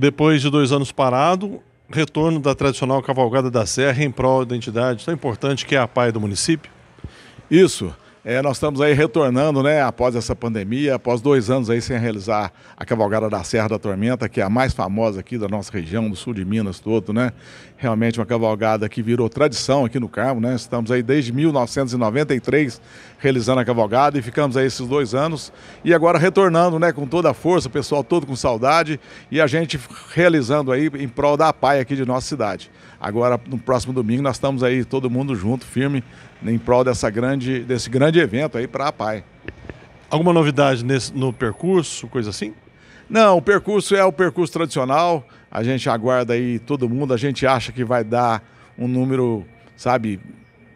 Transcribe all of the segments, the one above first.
Depois de dois anos parado, retorno da tradicional cavalgada da Serra em prol da entidade tão importante que é a PAI do município? Isso. É, nós estamos aí retornando, né, após essa pandemia, após dois anos aí sem realizar a Cavalgada da Serra da Tormenta, que é a mais famosa aqui da nossa região, do sul de Minas todo, né? Realmente uma cavalgada que virou tradição aqui no Carmo, né? Estamos aí desde 1993 realizando a cavalgada e ficamos aí esses dois anos e agora retornando, né, com toda a força, o pessoal todo com saudade e a gente realizando aí em prol da PAI aqui de nossa cidade. Agora, no próximo domingo, nós estamos aí todo mundo junto, firme, em prol dessa grande, desse grande evento aí para a PAI. Alguma novidade nesse, no percurso, coisa assim? Não, o percurso é o percurso tradicional. A gente aguarda aí todo mundo. A gente acha que vai dar um número, sabe,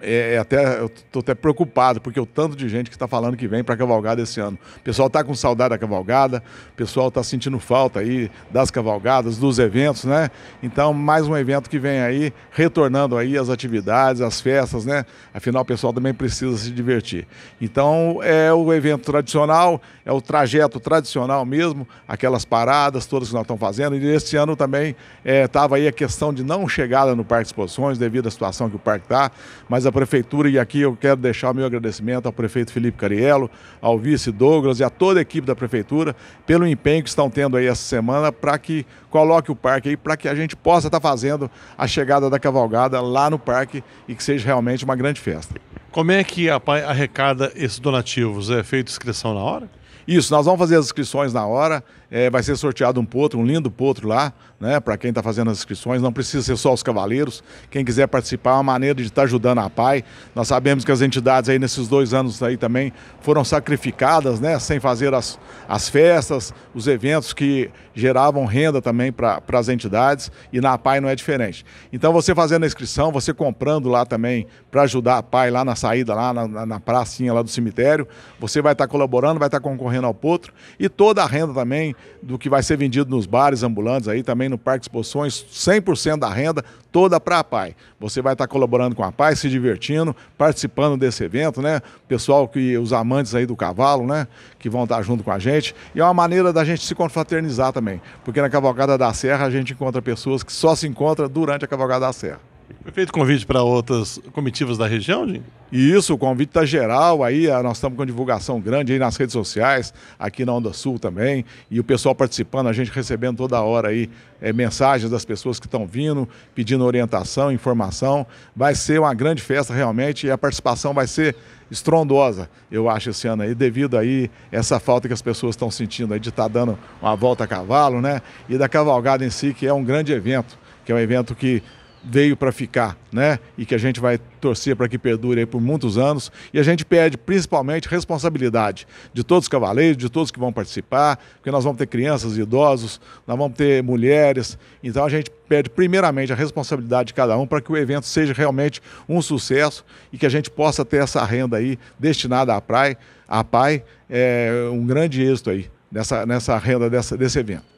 é, é, até, eu tô até preocupado, porque o tanto de gente que está falando que vem para a cavalgada esse ano. O pessoal está com saudade da cavalgada, o pessoal está sentindo falta aí das cavalgadas, dos eventos, né? Então, mais um evento que vem aí, retornando aí as atividades, as festas, né? Afinal, o pessoal também precisa se divertir. Então, é o evento tradicional, é o trajeto tradicional mesmo, aquelas paradas todas que nós estamos fazendo. E este ano também estava é, aí a questão de não chegada no Parque de Exposições, devido à situação que o parque está, mas a Prefeitura, e aqui eu quero deixar meu agradecimento ao prefeito Felipe Cariello, ao vice Douglas e a toda a equipe da Prefeitura pelo empenho que estão tendo aí essa semana para que coloque o parque aí, para que a gente possa estar tá fazendo a chegada da cavalgada lá no parque e que seja realmente uma grande festa. Como é que a PAI arrecada esses donativos? É feito inscrição na hora? Isso, nós vamos fazer as inscrições na hora. É, vai ser sorteado um potro, um lindo potro lá, né? Para quem está fazendo as inscrições, não precisa ser só os cavaleiros. Quem quiser participar, é uma maneira de estar tá ajudando a PAI. Nós sabemos que as entidades aí nesses dois anos aí também foram sacrificadas, né? Sem fazer as, as festas, os eventos que geravam renda também para as entidades e na PAI não é diferente. Então você fazendo a inscrição, você comprando lá também para ajudar a PAI lá na saída, lá na, na pracinha lá do cemitério, você vai estar tá colaborando, vai estar tá concorrendo ao potro e toda a renda também do que vai ser vendido nos bares ambulantes, aí também no Parque Exposições, 100% da renda toda para a PAI. Você vai estar tá colaborando com a PAI, se divertindo, participando desse evento, né? Pessoal que os amantes aí do cavalo, né, que vão estar tá junto com a gente. E é uma maneira da gente se confraternizar também, porque na Cavalgada da Serra a gente encontra pessoas que só se encontram durante a Cavalgada da Serra. Foi feito convite para outras comitivas da região, Jim? Isso, o convite está geral aí, é, nós estamos com divulgação grande aí nas redes sociais, aqui na Onda Sul também, e o pessoal participando, a gente recebendo toda hora aí é, mensagens das pessoas que estão vindo, pedindo orientação, informação. Vai ser uma grande festa realmente e a participação vai ser estrondosa, eu acho, esse ano aí, devido aí essa falta que as pessoas estão sentindo aí de estar tá dando uma volta a cavalo, né? E da cavalgada em si, que é um grande evento, que é um evento que veio para ficar, né? E que a gente vai torcer para que perdure por muitos anos. E a gente pede principalmente responsabilidade de todos os cavaleiros, de todos que vão participar, porque nós vamos ter crianças, idosos, nós vamos ter mulheres. Então a gente pede primeiramente a responsabilidade de cada um para que o evento seja realmente um sucesso e que a gente possa ter essa renda aí destinada à praia, à PAI, é um grande êxito aí nessa, nessa renda dessa, desse evento.